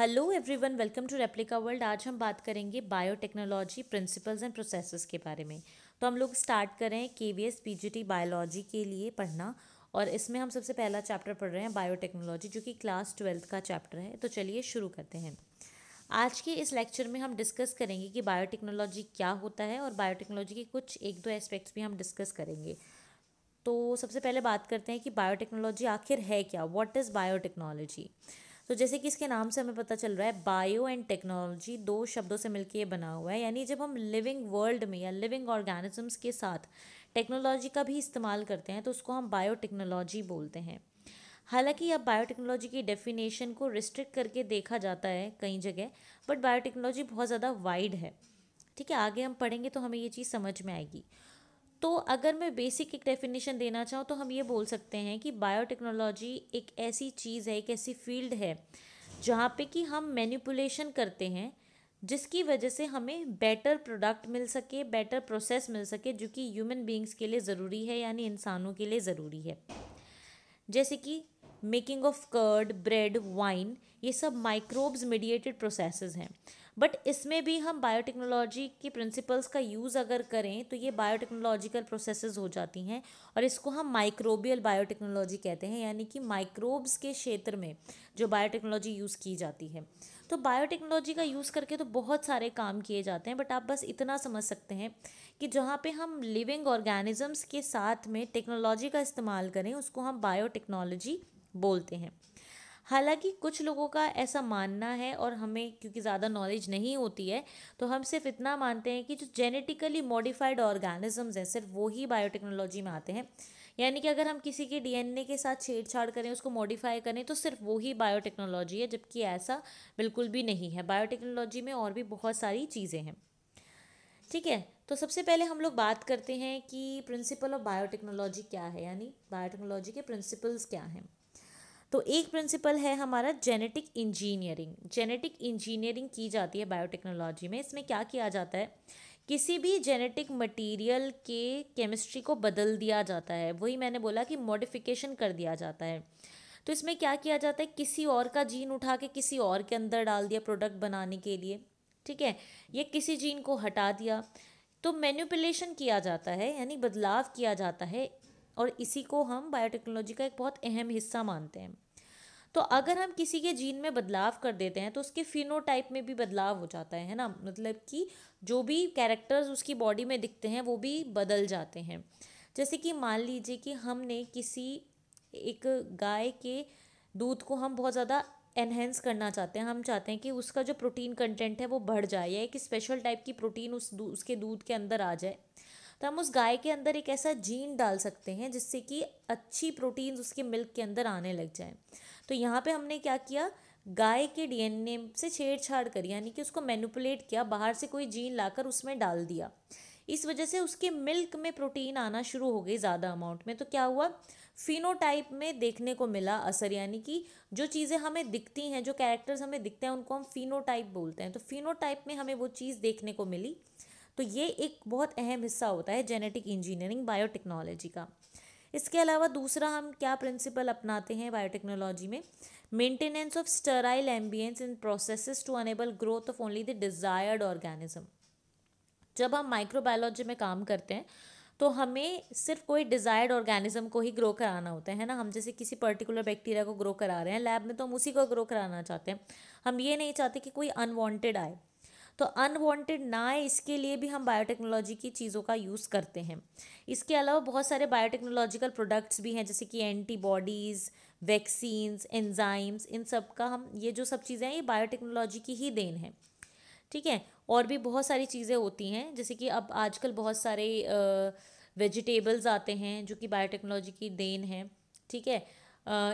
hello everyone welcome to replica world आज हम बात करेंगे बायोटेक्नोलॉजी प्रिंसिपल्स एंड प्रोसेसेस के बारे में तो हम लोग स्टार्ट कर रहे हैं के वी एस बायोलॉजी के लिए पढ़ना और इसमें हम सबसे पहला चैप्टर पढ़ रहे हैं बायोटेक्नोलॉजी जो कि क्लास ट्वेल्थ का चैप्टर है तो चलिए शुरू करते हैं आज के इस लेक्चर में हम डिस्कस करेंगे कि बायोटेक्नोलॉजी क्या होता है और बायोटेक्नोलॉजी के कुछ एक दो एस्पेक्ट्स भी हम डिस्कस करेंगे तो सबसे पहले बात करते हैं कि बायोटेक्नोलॉजी आखिर है क्या व्हाट इज़ बायोटेक्नोलॉजी तो जैसे कि इसके नाम से हमें पता चल रहा है बायो एंड टेक्नोलॉजी दो शब्दों से मिलकर ये बना हुआ है यानी जब हम लिविंग वर्ल्ड में या लिविंग ऑर्गेनिजम्स के साथ टेक्नोलॉजी का भी इस्तेमाल करते हैं तो उसको हम बायोटेक्नोलॉजी बोलते हैं हालांकि अब बायोटेक्नोलॉजी की डेफिनेशन को रिस्ट्रिक्ट करके देखा जाता है कई जगह बट बायोटेक्नोलॉजी बहुत ज़्यादा वाइड है ठीक है आगे हम पढ़ेंगे तो हमें ये चीज़ समझ में आएगी तो अगर मैं बेसिक एक डेफिनेशन देना चाहूँ तो हम ये बोल सकते हैं कि बायोटेक्नोलॉजी एक ऐसी चीज़ है एक ऐसी फील्ड है जहाँ पे कि हम मैनिपुलेशन करते हैं जिसकी वजह से हमें बेटर प्रोडक्ट मिल सके बेटर प्रोसेस मिल सके जो कि ह्यूमन बींग्स के लिए ज़रूरी है यानी इंसानों के लिए ज़रूरी है जैसे कि making of curd bread wine ये सब माइक्रोब्स मीडिएटेड प्रोसेसेस हैं बट इसमें भी हम बायोटेक्नोलॉजी की प्रिंसिपल्स का यूज़ अगर करें तो ये बायोटेक्नोलॉजिकल प्रोसेसेस हो जाती हैं और इसको हम माइक्रोबियल बायोटेक्नोलॉजी कहते हैं यानी कि माइक्रोब्स के क्षेत्र में जो बायोटेक्नोलॉजी यूज़ की जाती है तो बायोटेक्नोलॉजी का यूज़ करके तो बहुत सारे काम किए जाते हैं बट आप बस इतना समझ सकते हैं कि जहाँ पे हम लिविंग ऑर्गेनिजम्स के साथ में टेक्नोलॉजी का इस्तेमाल करें उसको हम बायोटेक्नोलॉजी बोलते हैं हालांकि कुछ लोगों का ऐसा मानना है और हमें क्योंकि ज़्यादा नॉलेज नहीं होती है तो हम सिर्फ इतना मानते हैं कि जो जेनेटिकली मॉडिफाइड ऑर्गेनिजम्स हैं सिर्फ वो ही बायोटेक्नोलॉजी में आते हैं यानी कि अगर हम किसी के डीएनए के साथ छेड़छाड़ करें उसको मॉडिफाई करें तो सिर्फ वो ही बायोटेक्नोलॉजी है जबकि ऐसा बिल्कुल भी नहीं है बायोटेक्नोलॉजी में और भी बहुत सारी चीज़ें हैं ठीक है तो सबसे पहले हम लोग बात करते हैं कि प्रिंसिपल ऑफ बायोटेक्नोलॉजी क्या है यानी बायोटेक्नोलॉजी के प्रिंसिपल्स क्या हैं तो एक प्रिंसिपल है हमारा जेनेटिक इंजीनियरिंग जेनेटिक इंजीनियरिंग की जाती है बायोटेक्नोलॉजी में इसमें क्या किया जाता है किसी भी जेनेटिक मटेरियल के केमिस्ट्री को बदल दिया जाता है वही मैंने बोला कि मॉडिफिकेशन कर दिया जाता है तो इसमें क्या किया जाता है किसी और का जीन उठा के किसी और के अंदर डाल दिया प्रोडक्ट बनाने के लिए ठीक है ये किसी जीन को हटा दिया तो मैन्यूपुलेशन किया जाता है यानी बदलाव किया जाता है और इसी को हम बायोटेक्नोलॉजी का एक बहुत अहम हिस्सा मानते हैं तो अगर हम किसी के जीन में बदलाव कर देते हैं तो उसके फिनोटाइप में भी बदलाव हो जाता है ना मतलब कि जो भी कैरेक्टर्स उसकी बॉडी में दिखते हैं वो भी बदल जाते हैं जैसे कि मान लीजिए कि हमने किसी एक गाय के दूध को हम बहुत ज़्यादा एनहेंस करना चाहते हैं हम चाहते हैं कि उसका जो प्रोटीन कंटेंट है वो बढ़ जाए या एक स्पेशल टाइप की प्रोटीन उस दू, उसके दूध के अंदर आ जाए तो हम उस गाय के अंदर एक ऐसा जीन डाल सकते हैं जिससे कि अच्छी प्रोटीन्स उसके मिल्क के अंदर आने लग जाए तो यहाँ पे हमने क्या किया गाय के डीएनए से छेड़छाड़ करी यानी कि उसको मैनुपुलेट किया बाहर से कोई जीन लाकर उसमें डाल दिया इस वजह से उसके मिल्क में प्रोटीन आना शुरू हो गई ज़्यादा अमाउंट में तो क्या हुआ फिनोटाइप में देखने को मिला असर यानी कि जो चीज़ें हमें दिखती हैं जो कैरेक्टर्स हमें दिखते हैं उनको हम फिनोटाइप बोलते हैं तो फिनोटाइप में हमें वो चीज़ देखने को मिली तो ये एक बहुत अहम हिस्सा होता है जेनेटिक इंजीनियरिंग बायोटेक्नोलॉजी का इसके अलावा दूसरा हम क्या प्रिंसिपल अपनाते हैं बायोटेक्नोलॉजी में maintenance of sterile ambience in process to enable growth of only the desired organism जब हम माइक्रोबायोलॉजी में काम करते हैं तो हमें सिर्फ कोई डिज़ायर्ड ऑर्गेनिज्म को ही ग्रो कराना होता है ना हम जैसे किसी पर्टिकुलर बैक्टीरिया को ग्रो करा रहे हैं लैब में तो हम उसी को ग्रो कराना चाहते हैं हम ये नहीं चाहते कि कोई अनवांटेड आए तो अनवांटेड ना आए इसके लिए भी हम बायोटेक्नोलॉजी की चीज़ों का यूज़ करते हैं इसके अलावा बहुत सारे बायोटेक्नोलॉजिकल प्रोडक्ट्स भी हैं जैसे कि एंटीबॉडीज़ वैक्सीन्स एंजाइम्स इन सब का हम ये जो सब चीज़ें हैं ये बायोटेक्नोलॉजी की ही देन है ठीक है और भी बहुत सारी चीज़ें होती हैं जैसे कि अब आजकल बहुत सारे वेजिटेबल्स आते हैं जो कि बायोटेक्नोलॉजी की देन है ठीक है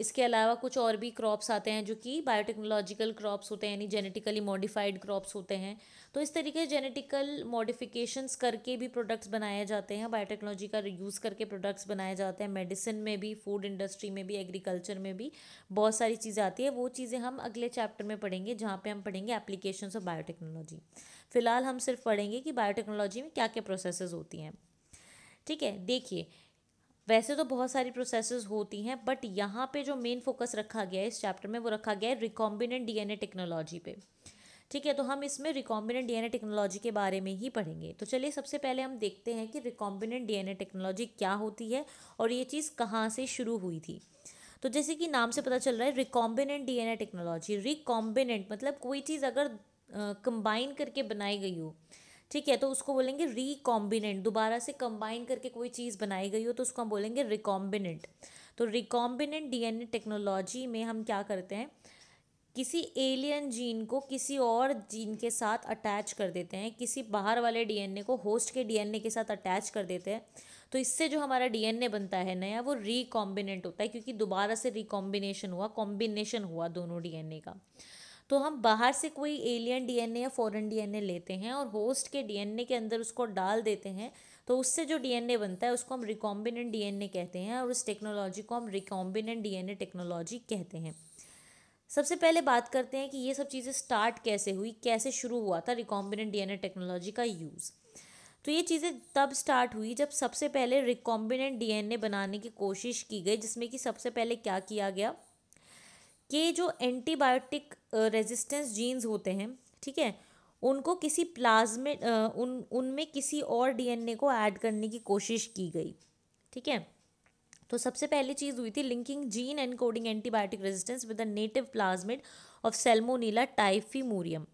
इसके अलावा कुछ और भी क्रॉप्स आते हैं जो कि बायोटेक्नोलॉजिकल क्रॉप्स होते हैं यानी जेनेटिकली मॉडिफाइड क्रॉप्स होते हैं तो इस तरीके से जेनेटिकल मॉडिफिकेशंस करके भी प्रोडक्ट्स बनाए जाते हैं बायोटेक्नोलॉजी का यूज़ करके प्रोडक्ट्स बनाए जाते हैं मेडिसिन में भी फूड इंडस्ट्री में भी एग्रीकल्चर में भी बहुत सारी चीज़ें आती है वो चीज़ें हम अगले चैप्टर में पढ़ेंगे जहाँ पर हम पढ़ेंगे एप्लीकेशन ऑफ बायोटेक्नोलॉजी फ़िलहाल हम सिर्फ पढ़ेंगे कि बायोटेक्नोलॉजी में क्या क्या प्रोसेसेस होती हैं ठीक है देखिए वैसे तो बहुत सारी प्रोसेस होती हैं बट यहाँ पे जो मेन फोकस रखा गया है इस चैप्टर में वो रखा गया है रिकॉम्बिनेंट डीएनए टेक्नोलॉजी पे ठीक है तो हम इसमें रिकॉम्बिनेंट डीएनए टेक्नोलॉजी के बारे में ही पढ़ेंगे तो चलिए सबसे पहले हम देखते हैं कि रिकॉम्बिनेंट डीएनए टेक्नोलॉजी क्या होती है और ये चीज़ कहाँ से शुरू हुई थी तो जैसे कि नाम से पता चल रहा है रिकॉम्बिनेंट डीएनए टेक्नोलॉजी रिकॉम्बिनेंट मतलब कोई चीज़ अगर कंबाइन करके बनाई गई हो ठीक है तो उसको बोलेंगे रिकॉम्बिनेंट दोबारा से कंबाइन करके कोई चीज़ बनाई गई हो तो उसको हम बोलेंगे रिकॉम्बिनेंट तो रिकॉम्बिनेंट डीएनए टेक्नोलॉजी में हम क्या करते हैं किसी एलियन जीन को किसी और जीन के साथ अटैच कर देते हैं किसी बाहर वाले डीएनए को होस्ट के डीएनए के साथ अटैच कर देते हैं तो इससे जो हमारा डीएनए बनता है नया वो रिकॉम्बिनेंट होता है क्योंकि दोबारा से रिकॉम्बिनेशन हुआ कॉम्बिनेशन हुआ दोनों डीएनए का तो हम बाहर से कोई एलियन डीएनए या फॉरेन डीएनए लेते हैं और होस्ट के डीएनए के अंदर उसको डाल देते हैं तो उससे जो डीएनए बनता है उसको हम रिकॉम्बिनेंट डीएनए कहते हैं और उस टेक्नोलॉजी को हम रिकॉम्बिनेंट डीएनए टेक्नोलॉजी कहते हैं सबसे पहले बात करते हैं कि ये सब चीज़ें स्टार्ट कैसे हुई कैसे शुरू हुआ था रिकॉम्बिनेंट डीएनए टेक्नोलॉजी का यूज़ तो ये चीज़ें तब स्टार्ट हुई जब सबसे पहले रिकॉम्बिनेंट डीएनए बनाने की कोशिश की गई जिसमें कि सबसे पहले क्या किया गया कि जो एंटीबायोटिक रेजिस्टेंस जीन्स होते हैं ठीक है उनको किसी प्लाज्मे उन उनमें किसी और डीएनए को ऐड करने की कोशिश की गई ठीक है तो सबसे पहली चीज़ हुई थी linking gene encoding antibiotic resistance with the native plasmid of salmonella typhimurium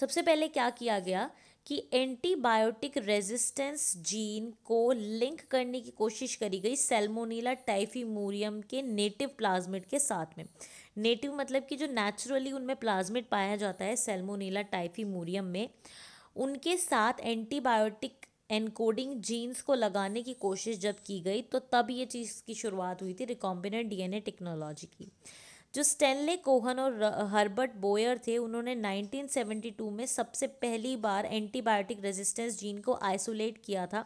सबसे पहले क्या किया गया कि एंटीबायोटिक रेजिस्टेंस जीन को लिंक करने की कोशिश करी गई सेल्मोनीला टाइफीमूरियम के नेटिव प्लाज्मिड के साथ में नेटिव मतलब कि जो नेचुरली उनमें प्लाज्मिड पाया जाता है सेलमोनीला टाइफीमूरियम में उनके साथ एंटीबायोटिक एनकोडिंग जीन्स को लगाने की कोशिश जब की गई तो तब ये चीज़ की शुरुआत हुई थी रिकॉम्बिनेंट डीएनए टेक्नोलॉजी की जो स्टेनले कोहन और हर्बर्ट बोयर थे उन्होंने 1972 में सबसे पहली बार एंटीबायोटिक रेजिस्टेंस जीन को आइसोलेट किया था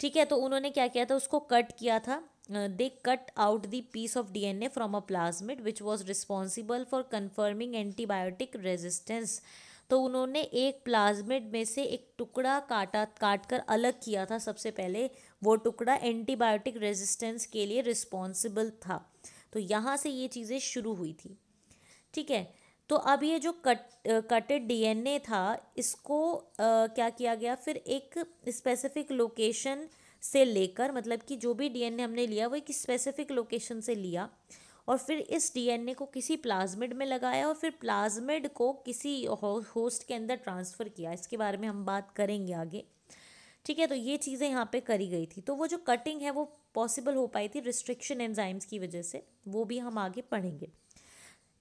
ठीक है तो उन्होंने क्या किया था उसको कट किया था they cut out the piece of D N A from a plasmid which was responsible for confirming antibiotic resistance तो उन्होंने एक प्लाज्मिट में से एक टुकड़ा काटा काट कर अलग किया था सबसे पहले वो टुकड़ा एंटीबायोटिक रेजिस्टेंस के लिए रिस्पॉन्सिबल था तो यहाँ से ये चीज़ें शुरू हुई थी ठीक है तो अब ये जो कट कटेड डीएनए था इसको आ, uh, क्या किया गया फिर एक स्पेसिफिक लोकेशन से लेकर मतलब कि जो भी डीएनए हमने लिया वो एक स्पेसिफिक लोकेशन से लिया और फिर इस डीएनए को किसी प्लाज्मिड में लगाया और फिर प्लाज्मिड को किसी हो, होस्ट के अंदर ट्रांसफ़र किया इसके बारे में हम बात करेंगे आगे ठीक है तो ये चीज़ें यहाँ पे करी गई थी तो वो जो कटिंग है वो पॉसिबल हो पाई थी रिस्ट्रिक्शन एंजाइम्स की वजह से वो भी हम आगे पढ़ेंगे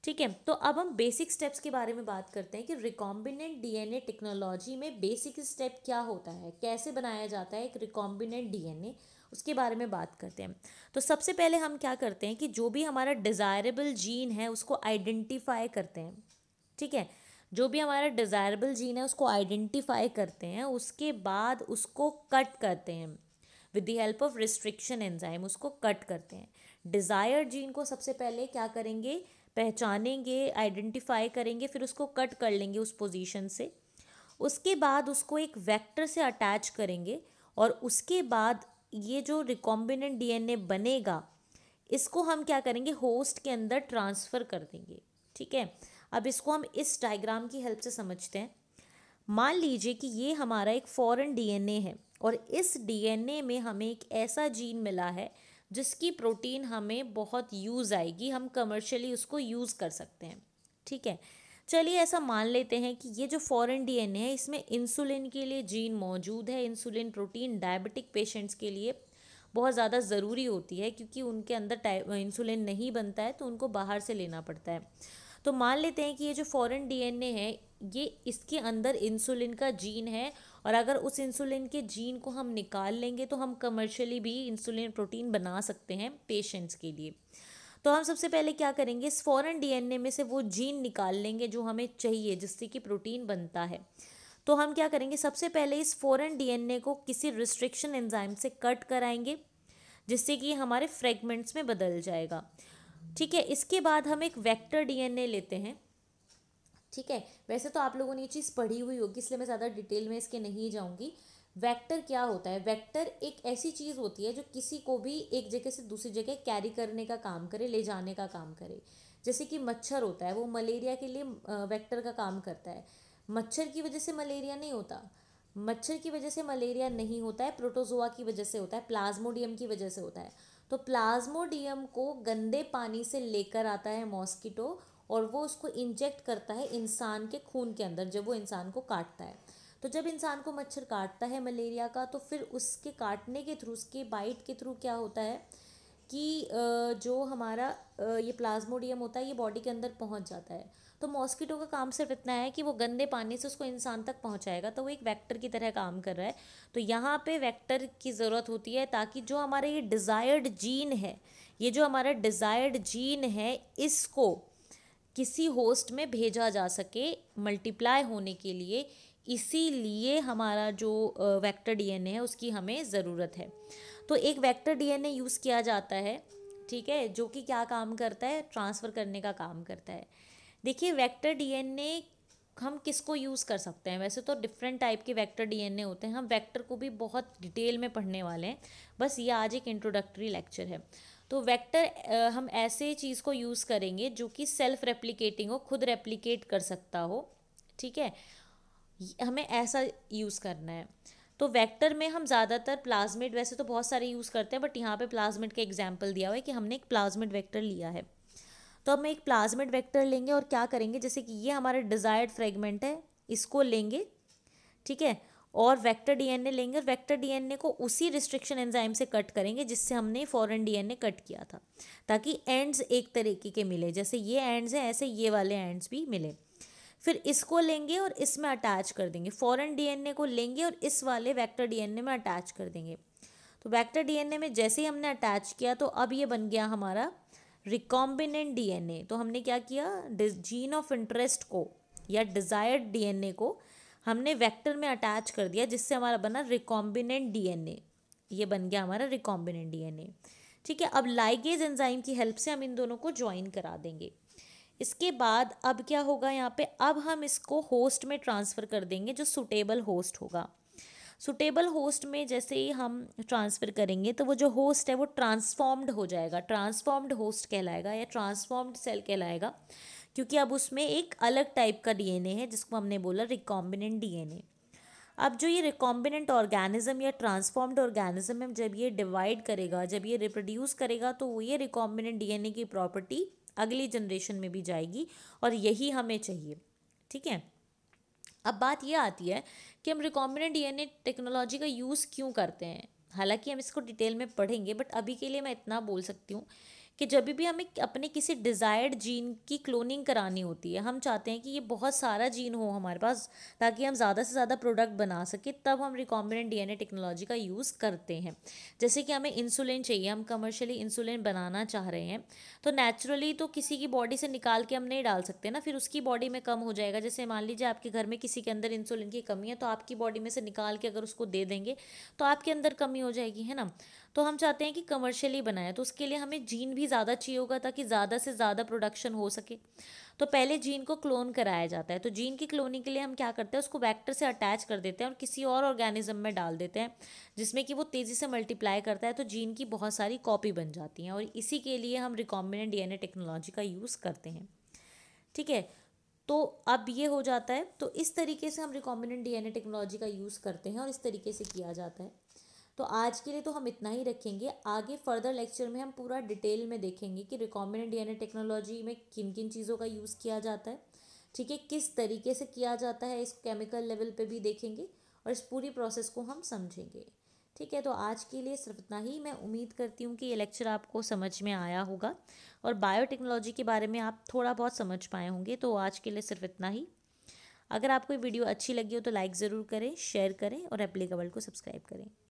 ठीक है तो अब हम बेसिक स्टेप्स के बारे में बात करते हैं कि रिकॉम्बिनेंट डीएनए टेक्नोलॉजी में बेसिक स्टेप क्या होता है कैसे बनाया जाता है एक रिकॉम्बिनेंट डीएनए उसके बारे में बात करते हैं तो सबसे पहले हम क्या करते हैं कि जो भी हमारा डिज़ायरेबल जीन है उसको आइडेंटिफाई करते हैं ठीक है जो भी हमारा डिज़ायरेबल जीन है उसको आइडेंटिफाई करते हैं उसके बाद उसको कट करते हैं with the help of restriction enzyme उसको कट करते हैं डिज़ायर जीन को सबसे पहले क्या करेंगे पहचानेंगे आइडेंटिफाई करेंगे फिर उसको कट कर लेंगे उस पोजीशन से उसके बाद उसको एक वेक्टर से अटैच करेंगे और उसके बाद ये जो रिकॉम्बिनेंट डीएनए बनेगा इसको हम क्या करेंगे होस्ट के अंदर ट्रांसफ़र कर देंगे ठीक है अब इसको हम इस डायग्राम की हेल्प से समझते हैं मान लीजिए कि ये हमारा एक फॉरेन डीएनए है और इस डीएनए में हमें एक ऐसा जीन मिला है जिसकी प्रोटीन हमें बहुत यूज़ आएगी हम कमर्शियली उसको यूज़ कर सकते हैं ठीक है चलिए ऐसा मान लेते हैं कि ये जो फॉरेन डीएनए है इसमें इंसुलिन के लिए जीन मौजूद है इंसुलिन प्रोटीन डायबिटिक पेशेंट्स के लिए बहुत ज़्यादा ज़रूरी होती है क्योंकि उनके अंदर इंसुलिन नहीं बनता है तो उनको बाहर से लेना पड़ता है तो मान लेते हैं कि ये जो फॉरेन डीएनए है ये इसके अंदर इंसुलिन का जीन है और अगर उस इंसुलिन के जीन को हम निकाल लेंगे तो हम कमर्शियली भी इंसुलिन प्रोटीन बना सकते हैं पेशेंट्स के लिए तो हम सबसे पहले क्या करेंगे इस फॉरन डीएनए में से वो जीन निकाल लेंगे जो हमें चाहिए जिससे कि प्रोटीन बनता है तो हम क्या करेंगे सबसे पहले इस फॉरन डीएनए को किसी रिस्ट्रिक्शन एंजाइम से कट कराएंगे जिससे कि हमारे फ्रेगमेंट्स में बदल जाएगा ठीक है इसके बाद हम एक वेक्टर डीएनए लेते हैं ठीक है वैसे तो आप लोगों ने ये चीज़ पढ़ी हुई होगी इसलिए मैं ज़्यादा डिटेल में इसके नहीं जाऊँगी वेक्टर क्या होता है वेक्टर एक ऐसी चीज़ होती है जो किसी को भी एक जगह से दूसरी जगह कैरी करने का काम करे ले जाने का काम करे जैसे कि मच्छर होता है वो मलेरिया के लिए वेक्टर का काम करता है मच्छर की वजह से मलेरिया नहीं होता मच्छर की वजह से मलेरिया नहीं होता है प्रोटोजोआ की वजह से होता है प्लाज्मोडियम की वजह से होता है तो प्लाज्मोडियम को गंदे पानी से लेकर आता है मॉस्किटो और वो उसको इंजेक्ट करता है इंसान के खून के अंदर जब वो इंसान को काटता है तो जब इंसान को मच्छर काटता है मलेरिया का तो फिर उसके काटने के थ्रू उसके बाइट के थ्रू क्या होता है कि जो हमारा ये प्लाज्मोडियम होता है ये बॉडी के अंदर पहुंच जाता है तो मॉस्किटो का काम सिर्फ इतना है कि वो गंदे पानी से उसको इंसान तक पहुंचाएगा तो वो एक वेक्टर की तरह काम कर रहा है तो यहाँ पे वेक्टर की ज़रूरत होती है ताकि जो हमारा ये डिज़ायर्ड जीन है ये जो हमारा डिज़ायर्ड जीन है इसको किसी होस्ट में भेजा जा सके मल्टीप्लाई होने के लिए इसीलिए हमारा जो वेक्टर डीएनए है उसकी हमें ज़रूरत है तो एक वेक्टर डीएनए यूज़ किया जाता है ठीक है जो कि क्या काम करता है ट्रांसफ़र करने का काम करता है देखिए वेक्टर डीएनए हम किसको यूज़ कर सकते हैं वैसे तो डिफरेंट टाइप के वेक्टर डीएनए होते हैं हम वेक्टर को भी बहुत डिटेल में पढ़ने वाले हैं बस ये आज एक इंट्रोडक्टरी लेक्चर है तो वेक्टर हम ऐसे चीज़ को यूज़ करेंगे जो कि सेल्फ रेप्लिकेटिंग हो खुद रेप्लिकेट कर सकता हो ठीक है हमें ऐसा यूज़ करना है तो वेक्टर में हम ज़्यादातर प्लाज्मिड वैसे तो बहुत सारे यूज़ करते हैं बट यहाँ पे प्लाज्मिड का एग्जाम्पल दिया हुआ है कि हमने एक प्लाज्मिड वेक्टर लिया है तो हम एक प्लाज्मिड वेक्टर लेंगे और क्या करेंगे जैसे कि ये हमारा डिज़ायर्ड फ्रेगमेंट है इसको लेंगे ठीक है और वेक्टर डीएनए लेंगे और वेक्टर डीएनए को उसी रिस्ट्रिक्शन एंजाइम से कट करेंगे जिससे हमने फॉरेन डीएनए कट किया था ताकि एंड्स एक तरीके के मिले जैसे ये एंड्स हैं ऐसे ये वाले एंड्स भी मिले फिर इसको लेंगे और इसमें अटैच कर देंगे फॉरेन डीएनए को लेंगे और इस वाले वैक्टर डी में अटैच कर देंगे तो वैक्टर डी में जैसे ही हमने अटैच किया तो अब ये बन गया हमारा रिकॉम्बिनेंट डीएनए तो हमने क्या किया जीन ऑफ इंटरेस्ट को या डिज़ायर्ड डीएनए को हमने वेक्टर में अटैच कर दिया जिससे हमारा बना रिकॉम्बिनेंट डीएनए ये बन गया हमारा रिकॉम्बिनेंट डीएनए ठीक है अब लाइगेज एंजाइम की हेल्प से हम इन दोनों को ज्वाइन करा देंगे इसके बाद अब क्या होगा यहाँ पे अब हम इसको होस्ट में ट्रांसफ़र कर देंगे जो सुटेबल होस्ट होगा सुटेबल होस्ट में जैसे ही हम ट्रांसफ़र करेंगे तो वो जो होस्ट है वो ट्रांसफॉर्म्ड हो जाएगा ट्रांसफॉर्म्ड होस्ट कहलाएगा या ट्रांसफॉर्म्ड सेल कहलाएगा क्योंकि अब उसमें एक अलग टाइप का डीएनए है जिसको हमने बोला रिकॉम्बिनेंट डीएनए अब जो ये रिकॉम्बिनेंट ऑर्गेनिज्म या ट्रांसफॉर्म्ड ऑर्गेनिज्म है जब ये डिवाइड करेगा जब ये रिप्रोड्यूस करेगा तो वो ये रिकॉम्बिनेंट डीएनए की प्रॉपर्टी अगली जनरेशन में भी जाएगी और यही हमें चाहिए ठीक है अब बात यह आती है कि हम रिकॉम्बिनेंट डीएनए टेक्नोलॉजी का यूज़ क्यों करते हैं हालांकि हम इसको डिटेल में पढ़ेंगे बट अभी के लिए मैं इतना बोल सकती हूँ कि जब भी हमें अपने किसी डिज़ायर्ड जीन की क्लोनिंग करानी होती है हम चाहते हैं कि ये बहुत सारा जीन हो हमारे पास ताकि हम ज़्यादा से ज़्यादा प्रोडक्ट बना सकें तब हम रिकॉम्बिनेंट डीएनए टेक्नोलॉजी का यूज़ करते हैं जैसे कि हमें इंसुलिन चाहिए हम कमर्शियली इंसुलिन बनाना चाह रहे हैं तो नेचुरली तो किसी की बॉडी से निकाल के हम नहीं डाल सकते ना फिर उसकी बॉडी में कम हो जाएगा जैसे मान लीजिए आपके घर में किसी के अंदर इंसुलिन की कमी है तो आपकी बॉडी में से निकाल के अगर उसको दे देंगे तो आपके अंदर कमी हो जाएगी है ना तो हम चाहते हैं कि कमर्शियली बनाए तो उसके लिए हमें जीन भी ज़्यादा चाहिए होगा ताकि ज़्यादा से ज़्यादा प्रोडक्शन हो सके तो पहले जीन को क्लोन कराया जाता है तो जीन की क्लोनिंग के लिए हम क्या करते हैं उसको वैक्टर से अटैच कर देते हैं और किसी और ऑर्गेनिज्म में डाल देते हैं जिसमें कि वो तेज़ी से मल्टीप्लाई करता है तो जीन की बहुत सारी कॉपी बन जाती हैं और इसी के लिए हम रिकॉम्बिनेंट डी टेक्नोलॉजी का यूज़ करते हैं ठीक है तो अब ये हो जाता है तो इस तरीके से हम रिकॉम्बिनेंट डी टेक्नोलॉजी का यूज़ करते हैं और इस तरीके से किया जाता है तो आज के लिए तो हम इतना ही रखेंगे आगे फर्दर लेक्चर में हम पूरा डिटेल में देखेंगे कि रिकॉम्बिनेंट डीएनए टेक्नोलॉजी में किन किन चीज़ों का यूज़ किया जाता है ठीक है किस तरीके से किया जाता है इस केमिकल लेवल पे भी देखेंगे और इस पूरी प्रोसेस को हम समझेंगे ठीक है तो आज के लिए सिर्फ इतना ही मैं उम्मीद करती हूँ कि ये लेक्चर आपको समझ में आया होगा और बायोटेक्नोलॉजी के बारे में आप थोड़ा बहुत समझ पाए होंगे तो आज के लिए सिर्फ इतना ही अगर आपको ये वीडियो अच्छी लगी हो तो लाइक ज़रूर करें शेयर करें और एप्लीकेबल को सब्सक्राइब करें